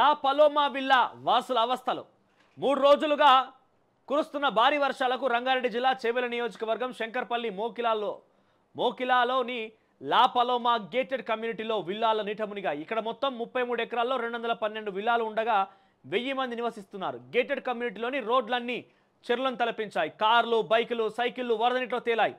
లా Paloma villa వాసుల అవస్థలు మూడు రోజులుగా కురుస్తున్న భారీ వర్షాలకు రంగారెడ్డి జిల్లా చేవెల నియోజకవర్గం శంకర్పల్లి మోకిలాలో మోకిలాలోని లా పలోమా గేటెడ్ కమ్యూనిటీలో విల్లాల నీటమునిగా ఇక్కడ మొత్తం ముప్పై మూడు ఎకరాల్లో రెండు వందల పన్నెండు విల్లాలు ఉండగా వెయ్యి మంది నివసిస్తున్నారు గేటెడ్ కమ్యూనిటీలోని రోడ్లన్నీ చెర్లను తలపించాయి కార్లు బైకులు సైకిళ్ళు వరద నీటిలో తేలాయి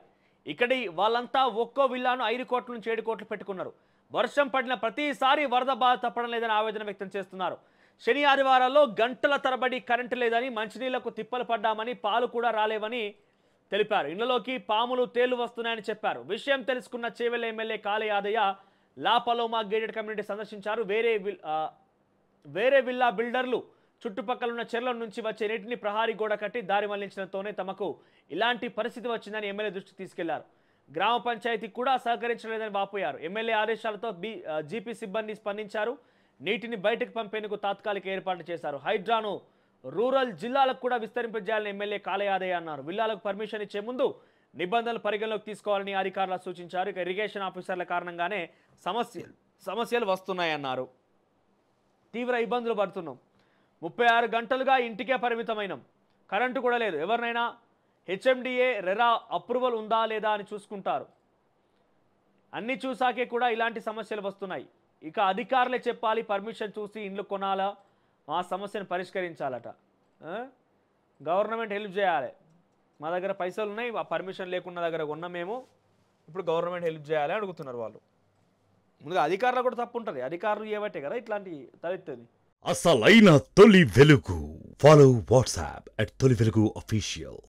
ఇక్కడి వాళ్ళంతా ఒక్కో విల్లాను ఐదు కోట్ల నుంచి ఏడు కోట్లు పెట్టుకున్నారు వర్షం పడిన ప్రతిసారి వరద బాధ తప్పడం లేదని ఆవేదన వ్యక్తం చేస్తున్నారు శని ఆదివారాల్లో గంటల తరబడి కరెంటు లేదని మంచినీళ్లకు తిప్పలు పడ్డామని పాలు కూడా రాలేవని తెలిపారు ఇళ్లలోకి పాములు తేలు వస్తున్నాయని చెప్పారు విషయం తెలుసుకున్న Chevella MLA Kale Yadaiah La Paloma gated community సందర్శించారు వేరే వేరే విల్లా బిల్డర్లు చుట్టుపక్కల ఉన్న చెర్ల నుంచి వచ్చే నీటిని ప్రహారీ గోడ కట్టి దారి మళ్లించడంతోనే తమకు ఇలాంటి పరిస్థితి వచ్చిందని ఎమ్మెల్యే దృష్టికి తీసుకెళ్లారు గ్రామ పంచాయతీ కూడా సహకరించలేదని వాపోయారు ఎమ్మెల్యే ఆదేశాలతో బి జీపీ సిబ్బంది స్పందించారు నీటిని బయటకు పంపేందుకు తాత్కాలిక ఏర్పాట్లు చేశారు హైడ్రాను రూరల్ జిల్లాలకు కూడా విస్తరింపజేయాలని ఎమ్మెల్యే కాలయాదయ్య అన్నారు విల్లాలకు పర్మిషన్ ఇచ్చే ముందు నిబంధనలు పరిగణలోకి తీసుకోవాలని అధికారులు సూచించారు ఇక ఇరిగేషన్ ఆఫీసర్ల కారణంగానే సమస్యలు సమస్యలు వస్తున్నాయన్నారు తీవ్ర ఇబ్బందులు పడుతున్నాం ముప్పై ఆరు గంటలుగా ఇంటికే పరిమితమైనం కరెంటు కూడా లేదు ఎవరినైనా హెచ్ఎండిఏ రెరా అప్రూవల్ ఉందా లేదా అని చూసుకుంటారు అన్నీ చూసాకే కూడా ఇలాంటి సమస్యలు వస్తున్నాయి ఇక అధికారులే చెప్పాలి పర్మిషన్ చూసి ఇండ్లు కొనాలా మా సమస్యను పరిష్కరించాలట గవర్నమెంట్ హెల్ప్ చేయాలి మా దగ్గర పైసలు ఉన్నాయి ఆ పర్మిషన్ లేకున్న దగ్గర ఉన్న మేము ఇప్పుడు గవర్నమెంట్ హెల్ప్ చేయాలి అడుగుతున్నారు వాళ్ళు ముందుగా అధికారులు కూడా తప్పు ఉంటుంది అధికారులు ఏవట్టే కదా ఇట్లాంటివి తలెత్తది అసలైన తొలి వెలుగు ఫాలో వాట్సాప్ అట్ తొలి వెలుగు అఫీషియల్